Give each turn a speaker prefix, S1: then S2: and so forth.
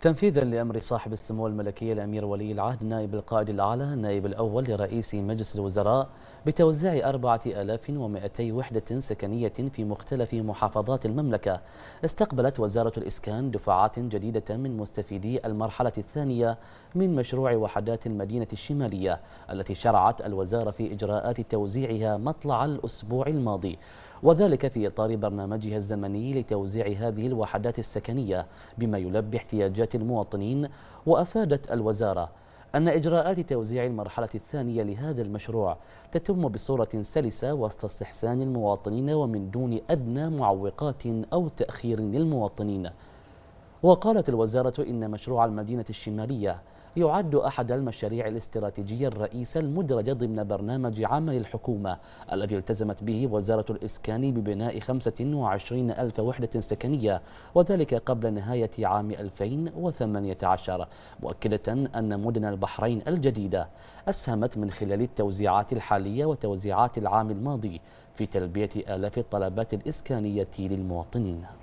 S1: تنفيذا لأمر صاحب السمو الملكي الأمير ولي العهد نائب القائد الأعلى النائب الأول لرئيس مجلس الوزراء بتوزيع 4200 وحدة سكنية في مختلف محافظات المملكة استقبلت وزارة الإسكان دفعات جديدة من مستفيدي المرحلة الثانية من مشروع وحدات المدينة الشمالية التي شرعت الوزارة في إجراءات توزيعها مطلع الأسبوع الماضي وذلك في إطار برنامجها الزمني لتوزيع هذه الوحدات السكنية بما يلبي احتياجات المواطنين وأفادت الوزارة أن إجراءات توزيع المرحلة الثانية لهذا المشروع تتم بصورة سلسة وسط استحسان المواطنين ومن دون أدنى معوقات أو تأخير للمواطنين وقالت الوزارة إن مشروع المدينة الشمالية يعد أحد المشاريع الاستراتيجية الرئيسة المدرجة ضمن برنامج عمل الحكومة الذي التزمت به وزارة الإسكان ببناء 25 ألف وحدة سكنية وذلك قبل نهاية عام 2018 مؤكدة أن مدن البحرين الجديدة أسهمت من خلال التوزيعات الحالية وتوزيعات العام الماضي في تلبية آلاف الطلبات الإسكانية للمواطنين